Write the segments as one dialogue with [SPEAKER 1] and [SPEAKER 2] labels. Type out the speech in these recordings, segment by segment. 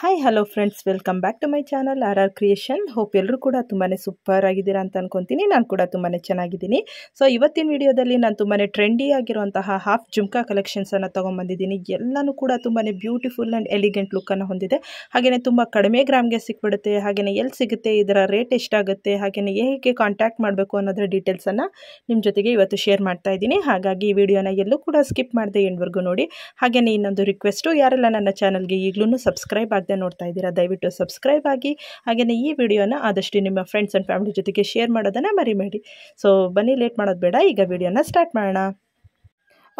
[SPEAKER 1] hi hello friends welcome back to my channel R R creation hope ಎಲ್ಲರೂ ಕೂಡ ತುಂಬಾ super ಆಗಿದ್ದೀರಾ ಅಂತ ಅನ್ಕೊತೀನಿ ನಾನು ಕೂಡ ತುಂಬಾ ಚೆನ್ನಾಗಿದ್ದೀನಿ ಸೊ ಇವತ್ತಿನ ವಿಡಿಯೋದಲ್ಲಿ ನಾನು ತುಂಬಾ ಟ್ರೆಂಡಿ ಆಗಿರುವಂತಹ ಹಾಫ್ ಜುಮ್ಕಾ ಕಲೆಕ್ಷನ್ಸನ್ನು ತೊಗೊಂಬಂದಿದ್ದೀನಿ ಎಲ್ಲನೂ ಕೂಡ ತುಂಬಾ ಬ್ಯೂಟಿಫುಲ್ ಆ್ಯಂಡ್ ಎಲಿಗೆಂಟ್ ಲುಕ್ಕನ್ನು ಹೊಂದಿದೆ ಹಾಗೆಯೇ ತುಂಬ ಕಡಿಮೆ ಗ್ರಾಮ್ಗೆ ಸಿಕ್ಬಿಡುತ್ತೆ ಹಾಗೆಯೇ ಎಲ್ಲಿ ಸಿಗುತ್ತೆ ಇದರ ರೇಟ್ ಎಷ್ಟಾಗುತ್ತೆ ಹಾಗೆಯೇ ಹೇಗೆ ಕಾಂಟ್ಯಾಕ್ಟ್ ಮಾಡಬೇಕು ಅನ್ನೋದರ ಡೀಟೇಲ್ಸನ್ನು ನಿಮ್ಮ ಜೊತೆಗೆ ಇವತ್ತು ಶೇರ್ ಮಾಡ್ತಾ ಇದ್ದೀನಿ ಹಾಗಾಗಿ ಈ ವಿಡಿಯೋನ ಎಲ್ಲೂ ಕೂಡ ಸ್ಕಿಪ್ ಮಾಡಿದೆ ಎಂಡ್ವರೆಗೂ ನೋಡಿ ಹಾಗೆಯೇ ಇನ್ನೊಂದು ರಿಕ್ವೆಸ್ಟು ಯಾರೆಲ್ಲ ನನ್ನ ಚಾನಲ್ಗೆ ಈಗಲೂ ಸಬ್ಸ್ಕ್ರೈಬ್ ಆಗಿದೆ ನೋಡ್ತಾ ಇದ್ದೀರಾ ದಯವಿಟ್ಟು ಸಬ್ಸ್ಕ್ರೈಬ್ ಆಗಿ ಹಾಗೆಯೇ ಈ ವಿಡಿಯೋನ ಆದಷ್ಟು ನಿಮ್ಮ ಫ್ರೆಂಡ್ಸ್ ಆ್ಯಂಡ್ ಫ್ಯಾಮಿಲಿ ಜೊತೆಗೆ ಶೇರ್ ಮಾಡೋದನ್ನು ಮರಿಬೇಡಿ ಸೊ ಬನ್ನಿ ಲೇಟ್ ಮಾಡೋದು ಬೇಡ ಈಗ ವಿಡಿಯೋನ ಸ್ಟಾರ್ಟ್ ಮಾಡೋಣ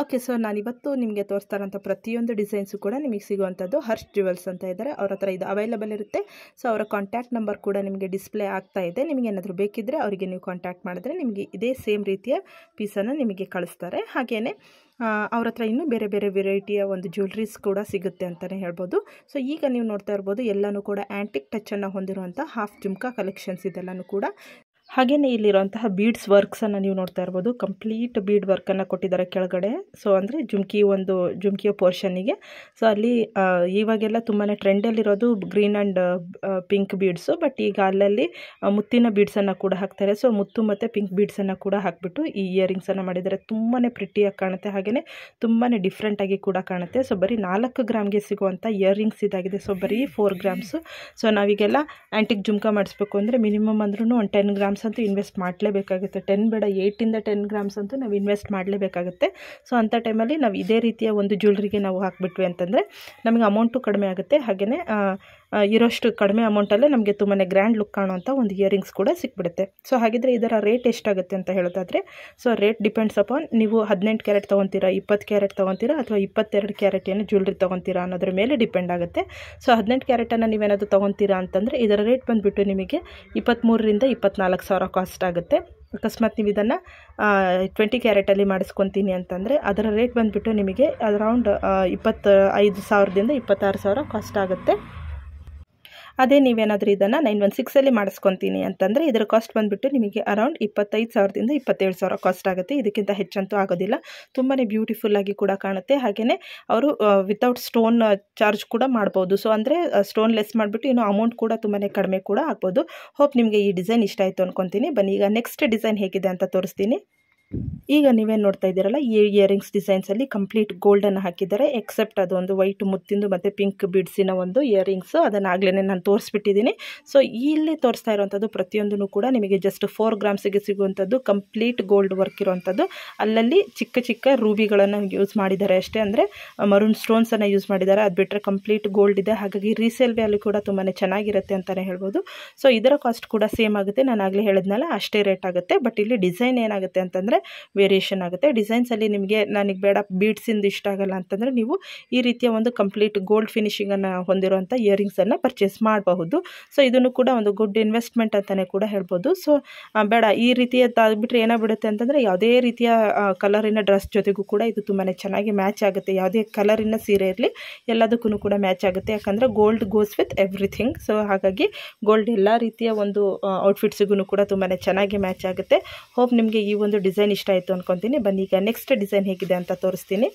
[SPEAKER 1] ಓಕೆ ಸೊ ನಾನಿವತ್ತು ನಿಮಗೆ ಇರೋಂಥ ಪ್ರತಿಯೊಂದು ಡಿಸೈನ್ಸು ಕೂಡ ನಿಮಗೆ ಸಿಗುವಂಥದ್ದು ಹರ್ಷ್ ಜ್ಯುವೆಲ್ಸ್ ಅಂತ ಇದ್ದಾರೆ ಅವ್ರ ಹತ್ರ ಇದು ಅವೈಲಬಲ್ ಇರುತ್ತೆ ಸೊ ಅವರ ಕಾಂಟ್ಯಾಕ್ಟ್ ನಂಬರ್ ಕೂಡ ನಿಮಗೆ ಡಿಸ್ಪ್ಲೇ ಆಗ್ತಾ ಇದೆ ನಿಮಗೆ ಏನಾದರೂ ಬೇಕಿದ್ದರೆ ಅವರಿಗೆ ನೀವು ಕಾಂಟ್ಯಾಕ್ಟ್ ಮಾಡಿದ್ರೆ ನಿಮಗೆ ಇದೇ ಸೇಮ್ ರೀತಿಯ ಪೀಸನ್ನು ನಿಮಗೆ ಕಳಿಸ್ತಾರೆ ಹಾಗೆಯೇ ಅವ್ರ ಹತ್ರ ಇನ್ನೂ ಬೇರೆ ಬೇರೆ ವೆರೈಟಿಯ ಒಂದು ಜ್ಯುವೆಲ್ರೀಸ್ ಕೂಡ ಸಿಗುತ್ತೆ ಅಂತಲೇ ಹೇಳ್ಬೋದು ಸೊ ಈಗ ನೀವು ನೋಡ್ತಾ ಇರ್ಬೋದು ಎಲ್ಲನೂ ಕೂಡ ಆ್ಯಂಟಿಕ್ ಟಚನ್ನು ಹೊಂದಿರುವಂಥ ಹಾಫ್ ಜುಮ್ಕಾ ಕಲೆಕ್ಷನ್ಸ್ ಇದೆಲ್ಲನೂ ಕೂಡ ಹಾಗೆಯೇ ಇಲ್ಲಿರುವಂತಹ ಬೀಡ್ಸ್ ವರ್ಕ್ಸನ್ನು ನೀವು ನೋಡ್ತಾ ಇರ್ಬೋದು ಕಂಪ್ಲೀಟ್ ಬೀಡ್ ವರ್ಕನ್ನು ಕೊಟ್ಟಿದ್ದಾರೆ ಕೆಳಗಡೆ ಸೊ ಅಂದರೆ ಜುಮ್ಕಿ ಒಂದು ಜುಮ್ಕಿಯ ಪೋರ್ಷನ್ನಿಗೆ ಸೊ ಅಲ್ಲಿ ಇವಾಗೆಲ್ಲ ತುಂಬಾ ಟ್ರೆಂಡಲ್ಲಿರೋದು green and pink beads but ಈಗ ಅಲ್ಲಲ್ಲಿ ಮುತ್ತಿನ ಬೀಡ್ಸನ್ನು ಕೂಡ ಹಾಕ್ತಾರೆ ಸೊ ಮುತ್ತು ಮತ್ತು ಪಿಂಕ್ ಬೀಡ್ಸನ್ನು ಕೂಡ ಹಾಕ್ಬಿಟ್ಟು ಈ ಇಯರಿಂಗ್ಸನ್ನು ಮಾಡಿದ್ದಾರೆ ತುಂಬಾ ಪ್ರಿಟಿಯಾಗಿ ಕಾಣುತ್ತೆ ಹಾಗೆಯೇ ತುಂಬಾ ಡಿಫ್ರೆಂಟಾಗಿ ಕೂಡ ಕಾಣುತ್ತೆ ಸೊ ಬರೀ ನಾಲ್ಕು ಗ್ರಾಮ್ಗೆ ಸಿಗುವಂಥ ಇಯರಿಂಗ್ಸ್ ಇದಾಗಿದೆ ಸೊ ಬರೀ ಫೋರ್ ಗ್ರಾಮ್ಸು ಸೊ ನಾವೀಗೆಲ್ಲ ಆ್ಯಂಟಿಕ್ ಜುಮ್ಕ ಮಾಡಿಸ್ಬೇಕು ಅಂದರೆ ಮಿನಿಮಮ್ ಅಂದ್ರೂ ಒಂದು ಟೆನ್ ಗ್ರಾಮ್ಸ್ ಗ್ರಾಮ್ಸ್ ಅಂತೂ ಇನ್ವೆಸ್ಟ್ ಮಾಡಲೇಬೇಕಾಗುತ್ತೆ ಟೆನ್ ಬೇಡ ಏಯ್ಟಿಂದ ಟೆನ್ ಗ್ರಾಮ್ಸ್ ಅಂತೂ ನಾವು ಇನ್ವೆಸ್ಟ್ ಮಾಡಲೇಬೇಕಾಗುತ್ತೆ ಸೊ ಅಂಥ ಟೈಮಲ್ಲಿ ನಾವು ಇದೇ ರೀತಿಯ ಒಂದು ಜ್ಯುವೆಲ್ರಿಗೆ ನಾವು ಹಾಕಿಬಿಟ್ವಿ ಅಂತಂದರೆ ನಮಗೆ ಅಮೌಂಟು ಕಡಿಮೆ ಆಗುತ್ತೆ ಹಾಗೆಯೇ ಇರೋಷ್ಟು ಕಡಿಮೆ ಅಮೌಂಟಲ್ಲೇ ನಮಗೆ ತುಂಬಾ ಗ್ರ್ಯಾಂಡ್ ಲುಕ್ ಕಾಣುವಂಥ ಒಂದು ಇಯರಿಂಗ್ಸ್ ಕೂಡ ಸಿಕ್ಬಿಡುತ್ತೆ ಸೊ ಹಾಗಿದ್ರೆ ಇದರ ರೇಟ್ ಎಷ್ಟಾಗುತ್ತೆ ಅಂತ ಹೇಳೋದಾದರೆ ಸೊ ರೇಟ್ ಡಿಪೆಂಡ್ಸ್ ಅಪಾನ್ ನೀವು ಹದಿನೆಂಟು ಕ್ಯಾರೆಟ್ ತೊಗೊತೀರಾ ಇಪ್ಪತ್ತು ಕ್ಯಾರೆಟ್ ತೊಗೊತೀರಾ ಅಥವಾ ಇಪ್ಪತ್ತೆರಡು ಕ್ಯಾರೆಟ್ ಏನು ಜ್ಯುವೆಲ್ರಿ ತೊಗೊತೀರಾ ಅನ್ನೋದ್ರ ಮೇಲೆ ಡಿಪೆಂಡ್ ಆಗುತ್ತೆ ಸೊ ಹದಿನೆಂಟು ಕ್ಯಾರೆಟನ್ನು ನೀವೇನಾದರೂ ತೊಗೊತೀರಾ ಅಂತಂದರೆ ಇದರ ರೇಟ್ ಬಂದುಬಿಟ್ಟು ನಿಮಗೆ ಇಪ್ಪತ್ತ್ಮೂರರಿಂದ ಇಪ್ಪತ್ತ್ನಾಲ್ಕು ಸಾವಿರ ಕಾಸ್ಟ್ ಆಗುತ್ತೆ ಅಕಸ್ಮಾತ್ ನೀವು ಇದನ್ನು ಟ್ವೆಂಟಿ ಕ್ಯಾರೆಟಲ್ಲಿ ಮಾಡಿಸ್ಕೊತೀನಿ ಅಂತಂದರೆ ಅದರ ರೇಟ್ ಬಂದುಬಿಟ್ಟು ನಿಮಗೆ ಅರೌಂಡ್ ಇಪ್ಪತ್ತು ಐದು ಸಾವಿರದಿಂದ ಇಪ್ಪತ್ತಾರು ಸಾವಿರ ಕಾಸ್ಟ್ ಆಗುತ್ತೆ ಅದೇ ನೀವೇನಾದರೂ ಇದನ್ನು ನೈನ್ ಒನ್ ಸಿಕ್ಸಲ್ಲಿ ಮಾಡಿಸ್ಕೊತೀನಿ ಅಂತಂದರೆ ಇದರ ಕಾಸ್ಟ್ ಬಂದುಬಿಟ್ಟು ನಿಮಗೆ ಅರೌಂಡ್ ಇಪ್ಪತ್ತೈದು ಸಾವಿರದಿಂದ ಇಪ್ಪತ್ತೇಳು ಸಾವಿರ ಕಾಸ್ಟ್ ಆಗುತ್ತೆ ಇದಕ್ಕಿಂತ ಹೆಚ್ಚಂತೂ ಆಗೋದಿಲ್ಲ ತುಂಬಾ ಬ್ಯೂಟಿಫುಲ್ಲಾಗಿ ಕೂಡ ಕಾಣುತ್ತೆ ಹಾಗೆಯೇ ಅವರು ವಿತೌಟ್ ಸ್ಟೋನ್ ಚಾರ್ಜ್ ಕೂಡ ಮಾಡ್ಬೋದು ಸೊ ಅಂದರೆ ಸ್ಟೋನ್ ಲೆಸ್ ಮಾಡಿಬಿಟ್ಟು ಇನ್ನೂ ಅಮೌಂಟ್ ಕೂಡ ತುಂಬಾ ಕಡಿಮೆ ಕೂಡ ಆಗ್ಬೋದು ಹೋಪ್ ನಿಮಗೆ ಈ ಡಿಸೈನ್ ಇಷ್ಟ ಆಯಿತು ಅನ್ಕೊತೀನಿ ಬನ್ನಿ ಈಗ ನೆಕ್ಸ್ಟ್ ಡಿಸೈನ್ ಹೇಗಿದೆ ಅಂತ ತೋರಿಸ್ತೀನಿ ಈಗ ನೀವೇನು ನೋಡ್ತಾ ಇದ್ದೀರಲ್ಲ ಈ ಇಯರಿಂಗ್ಸ್ ಡಿಸೈನ್ಸಲ್ಲಿ ಕಂಪ್ಲೀಟ್ ಗೋಲ್ಡನ್ನು ಹಾಕಿದ್ದಾರೆ ಎಕ್ಸೆಪ್ಟ್ ಅದು ಒಂದು ವೈಟ್ ಮುತ್ತಿಂದು ಮತ್ತು ಪಿಂಕ್ ಬಿಡ್ಸಿನ ಒಂದು ಇಯರಿಂಗ್ಸು ಅದನ್ನು ಆಗಲೇ ನಾನು ತೋರಿಸ್ಬಿಟ್ಟಿದ್ದೀನಿ ಸೊ ಇಲ್ಲಿ ತೋರಿಸ್ತಾ ಇರೋವಂಥದ್ದು ಪ್ರತಿಯೊಂದು ಕೂಡ ನಿಮಗೆ ಜಸ್ಟ್ ಫೋರ್ ಗ್ರಾಮ್ಸಿಗೆ ಸಿಗುವಂಥದ್ದು ಕಂಪ್ಲೀಟ್ ಗೋಲ್ಡ್ ವರ್ಕ್ ಇರುವಂಥದ್ದು ಅಲ್ಲಲ್ಲಿ ಚಿಕ್ಕ ಚಿಕ್ಕ ರೂಬಿಗಳನ್ನು ಯೂಸ್ ಮಾಡಿದ್ದಾರೆ ಅಷ್ಟೇ ಅಂದರೆ ಮರುನ್ ಸ್ಟೋನ್ಸನ್ನು ಯೂಸ್ ಮಾಡಿದ್ದಾರೆ ಅದು ಬಿಟ್ಟರೆ ಕಂಪ್ಲೀಟ್ ಗೋಲ್ಡ್ ಇದೆ ಹಾಗಾಗಿ ರೀಸೇಲ್ ವ್ಯಾಲ್ಯೂ ಕೂಡ ತುಂಬಾ ಚೆನ್ನಾಗಿರುತ್ತೆ ಅಂತಲೇ ಹೇಳ್ಬೋದು ಸೊ ಇದರ ಕಾಸ್ಟ್ ಕೂಡ ಸೇಮ್ ಆಗುತ್ತೆ ನಾನು ಆಗಲೇ ಹೇಳಿದ್ನಲ್ಲ ಅಷ್ಟೇ ರೇಟ್ ಆಗುತ್ತೆ ಬಟ್ ಇಲ್ಲಿ ಡಿಸೈನ್ ಏನಾಗುತ್ತೆ ಅಂತಂದರೆ ವೇರಿಯೇಷನ್ ಆಗುತ್ತೆ ಡಿಸೈನ್ಸಲ್ಲಿ ನಿಮಗೆ ನನಗೆ ಬೇಡ ಬೀಡ್ಸಿಂದ ಇಷ್ಟ ಆಗಲ್ಲ ಅಂತಂದರೆ ನೀವು ಈ ರೀತಿಯ ಒಂದು ಕಂಪ್ಲೀಟ್ ಗೋಲ್ಡ್ ಫಿನಿಷಿಂಗನ್ನು ಹೊಂದಿರುವಂಥ ಇಯರಿಂಗ್ಸನ್ನು ಪರ್ಚೇಸ್ ಮಾಡಬಹುದು ಸೊ ಇದನ್ನು ಕೂಡ ಒಂದು ಗುಡ್ ಇನ್ವೆಸ್ಟ್ಮೆಂಟ್ ಅಂತಲೇ ಕೂಡ ಹೇಳ್ಬೋದು ಸೊ ಬೇಡ ಈ ರೀತಿಯ ತಾಗ್ಬಿಟ್ರೆ ಏನಾಗ್ಬಿಡುತ್ತೆ ಅಂತಂದರೆ ಯಾವುದೇ ರೀತಿಯ ಕಲರಿನ ಡ್ರೆಸ್ ಜೊತೆಗೂ ಕೂಡ ಇದು ತುಂಬಾ ಚೆನ್ನಾಗಿ ಮ್ಯಾಚ್ ಆಗುತ್ತೆ ಯಾವುದೇ ಕಲರಿನ ಸೀರೆ ಇರಲಿ ಎಲ್ಲದಕ್ಕೂ ಕೂಡ ಮ್ಯಾಚ್ ಆಗುತ್ತೆ ಯಾಕಂದರೆ gold goes with everything so ಹಾಗಾಗಿ ಗೋಲ್ಡ್ ಎಲ್ಲ ರೀತಿಯ ಒಂದು ಔಟ್ಫಿಟ್ಸಿಗೂ ಕೂಡ ತುಂಬಾ ಚೆನ್ನಾಗಿ ಮ್ಯಾಚ್ ಆಗುತ್ತೆ ಹೋಪ್ ನಿಮಗೆ ಈ ಒಂದು ಡಿಸೈನ್ ಇಷ್ಟ ಆಯಿತು ಅನ್ಕೊಂತೀನಿ ಬನ್ನಿ ಈಗ ನೆಕ್ಸ್ಟ್ ಡಿಸೈನ್ ಹೇಗಿದೆ ಅಂತ ತೋರಿಸ್ತೀನಿ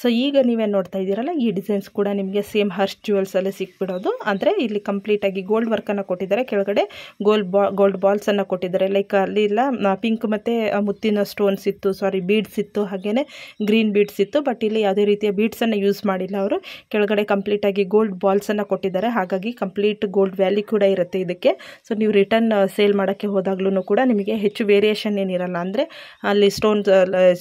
[SPEAKER 1] ಸೊ ಈಗ ನೀವೇನು ನೋಡ್ತಾ ಇದ್ದೀರಲ್ಲ ಈ ಡಿಸೈನ್ಸ್ ಕೂಡ ನಿಮಗೆ ಸೇಮ್ ಹರ್ಷ್ ಜ್ಯುವೆಲ್ಸಲ್ಲಿ ಸಿಕ್ಬಿಡೋದು ಅಂದರೆ ಇಲ್ಲಿ ಕಂಪ್ಲೀಟಾಗಿ ಗೋಲ್ಡ್ ವರ್ಕನ್ನು ಕೊಟ್ಟಿದ್ದಾರೆ ಕೆಳಗಡೆ ಗೋಲ್ಡ್ ಬಾ ಗೋಲ್ಡ್ ಬಾಲ್ಸನ್ನು ಕೊಟ್ಟಿದ್ದಾರೆ ಲೈಕ್ ಅಲ್ಲಿ ಇಲ್ಲ ಪಿಂಕ್ ಮತ್ತು ಮುತ್ತಿನ ಸ್ಟೋನ್ಸ್ ಇತ್ತು ಸಾರಿ ಬೀಡ್ಸ್ ಇತ್ತು ಹಾಗೆಯೇ ಗ್ರೀನ್ ಬೀಡ್ಸ್ ಇತ್ತು ಬಟ್ ಇಲ್ಲಿ ಯಾವುದೇ ರೀತಿಯ ಬೀಡ್ಸನ್ನು ಯೂಸ್ ಮಾಡಿಲ್ಲ ಅವರು ಕೆಳಗಡೆ ಕಂಪ್ಲೀಟಾಗಿ ಗೋಲ್ಡ್ ಬಾಲ್ಸನ್ನು ಕೊಟ್ಟಿದ್ದಾರೆ ಹಾಗಾಗಿ ಕಂಪ್ಲೀಟ್ ಗೋಲ್ಡ್ ವ್ಯಾಲ್ಯೂ ಕೂಡ ಇರುತ್ತೆ ಇದಕ್ಕೆ ಸೊ ನೀವು ರಿಟರ್ನ್ ಸೇಲ್ ಮಾಡೋಕ್ಕೆ ಹೋದಾಗ್ಲೂ ಕೂಡ ನಿಮಗೆ ಹೆಚ್ಚು ವೇರಿಯೇಷನ್ ಏನಿರಲ್ಲ ಅಂದರೆ ಅಲ್ಲಿ ಸ್ಟೋನ್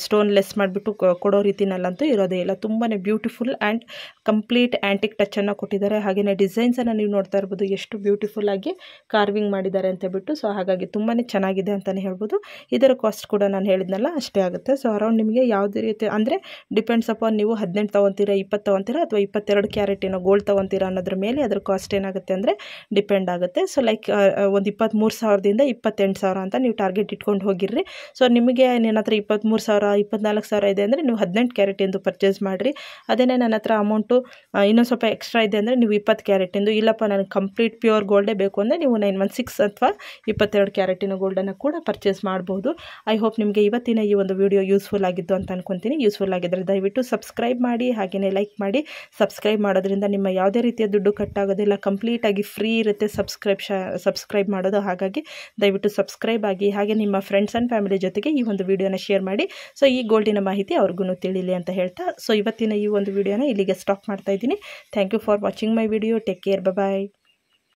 [SPEAKER 1] ಸ್ಟೋನ್ ಲೆಸ್ ಮಾಡಿಬಿಟ್ಟು ಕೊಡೋ ರೀತಿನಲ್ಲಂತೂ ಇರೋದೇ ಇಲ್ಲ ತುಂಬಾ ಬ್ಯೂಟಿಫುಲ್ ಆ್ಯಂಡ್ ಕಂಪ್ಲೀಟ್ ಆ್ಯಂಟಿಕ್ ಅನ್ನು ಕೊಟ್ಟಿದ್ದಾರೆ ಹಾಗೆಯೇ ಡಿಸೈನ್ಸನ್ನು ನೀವು ನೋಡ್ತಾ ಇರ್ಬೋದು ಎಷ್ಟು ಬ್ಯೂಟಿಫುಲ್ ಆಗಿ ಕಾರ್ವಿಂಗ್ ಮಾಡಿದ್ದಾರೆ ಅಂತ ಬಿಟ್ಟು ಸೊ ಹಾಗಾಗಿ ತುಂಬಾ ಚೆನ್ನಾಗಿದೆ ಅಂತಲೇ ಹೇಳ್ಬೋದು ಇದರ ಕಾಸ್ಟ್ ಕೂಡ ನಾನು ಹೇಳಿದ್ನಲ್ಲ ಅಷ್ಟೇ ಆಗುತ್ತೆ ಸೊ ಅರೌಂಡ್ ನಿಮಗೆ ಯಾವುದೇ ರೀತಿ ಅಂದರೆ ಡಿಪೆಂಡ್ಸ್ ಅಪಾನ್ ನೀವು ಹದಿನೆಂಟು ತೊಗೊತೀರಾ ಇಪ್ಪತ್ತು ತೊಗೊತೀರಾ ಅಥವಾ ಇಪ್ಪತ್ತೆರಡು ಕ್ಯಾರೆಟ್ ಏನೋ ಗೋಲ್ಡ್ ತೊಗೊತೀರಾ ಅನ್ನೋದ್ರ ಮೇಲೆ ಅದರ ಕಾಸ್ಟ್ ಏನಾಗುತ್ತೆ ಅಂದರೆ ಡಿಪೆಂಡ್ ಆಗುತ್ತೆ ಸೊ ಲೈಕ್ ಒಂದು ಇಪ್ಪತ್ತ್ಮೂರು ಸಾವಿರದಿಂದ ಇಪ್ಪತ್ತೆಂಟು ಸಾವಿರ ಅಂತ ನೀವು ಟಾರ್ಗೆಟ್ ಇಟ್ಕೊಂಡು ಹೋಗಿರ್ರಿ ಸೊ ನಿಮಗೆ ನಿನ್ನ ಹತ್ರ ಇಪ್ಪತ್ತ್ಮೂರು ಸಾವಿರ ಇಪ್ಪತ್ತ್ನಾಲ್ಕು ಸಾವಿರ ಇದೆ ಅಂದರೆ ನೀವು ಹದಿನೆಂಟು ಕ್ಯಾರೆಟ್ ಎಂದು ಪರ್ಚೇಸ್ ಯೂಸ್ ಮಾಡಿರಿ ಅದೇನೇ ನನ್ನ ಹತ್ರ ಅಮೌಂಟು ಇನ್ನೊಂದು ಸ್ವಲ್ಪ ಎಕ್ಸ್ಟ್ರಾ ಇದೆ ಅಂದರೆ ನೀವು ಇಪ್ಪತ್ತು ಕ್ಯಾರೆಟಿಂದು ಇಲ್ಲಪ್ಪ ನನಗೆ ಕಂಪ್ಲೀಟ್ ಪ್ಯೂರ್ ಗೋಲ್ಡೇ ಬೇಕು ಅಂದರೆ ನೀವು ನೈನ್ ಒನ್ ಸಿಕ್ಸ್ ಅಥವಾ ಇಪ್ಪತ್ತೆರಡು ಕ್ಯಾರೆಟಿನ ಗೋಲ್ಡನ್ನು ಕೂಡ ಪರ್ಚೇಸ್ ಮಾಡ್ಬೋದು ಐ ಹೋಪ್ ನಿಮಗೆ ಇವತ್ತಿನ ಈ ಒಂದು ವಿಡಿಯೋ ಯೂಸ್ಫುಲ್ ಆಗಿದ್ದು ಅಂತ ಅನ್ಕೊತೀನಿ ಯೂಸ್ಫುಲ್ ಆಗಿದ್ದರೆ ದಯವಿಟ್ಟು ಸಬ್ಸ್ಕ್ರೈಬ್ ಮಾಡಿ ಹಾಗೆಯೇ ಲೈಕ್ ಮಾಡಿ ಸಬ್ಸ್ಕ್ರೈಬ್ ಮಾಡೋದ್ರಿಂದ ನಿಮ್ಮ ಯಾವುದೇ ರೀತಿಯ ದುಡ್ಡು ಕಟ್ಟಾಗೋದಿಲ್ಲ ಕಂಪ್ಲೀಟಾಗಿ ಫ್ರೀ ಇರುತ್ತೆ ಸಬ್ಸ್ಕ್ರೈಬ್ ಸಬ್ಸ್ಕ್ರೈಬ್ ಮಾಡೋದು ಹಾಗಾಗಿ ದಯವಿಟ್ಟು ಸಬ್ಸ್ಕ್ರೈಬ್ ಆಗಿ ಹಾಗೆ ನಿಮ್ಮ ಫ್ರೆಂಡ್ಸ್ ಆ್ಯಂಡ್ ಫ್ಯಾಮಿಲಿ ಜೊತೆಗೆ ಈ ಒಂದು ವಿಡಿಯೋನ ಶೇರ್ ಮಾಡಿ ಸೊ ಈ ಗೋಲ್ಡಿನ ಮಾಹಿತಿ ಅವ್ರಿಗೂ ತಿಳಿಲಿ ಅಂತ ಹೇಳ್ತಾ ಸೊ ಇವತ್ತಿನ ಈ ಒಂದು ವಿಡಿಯೋನ ಇಲ್ಲಿಗೆ ಸ್ಟಾಪ್ ಮಾಡ್ತಾ ಇದ್ದೀನಿ thank you for watching my video take care bye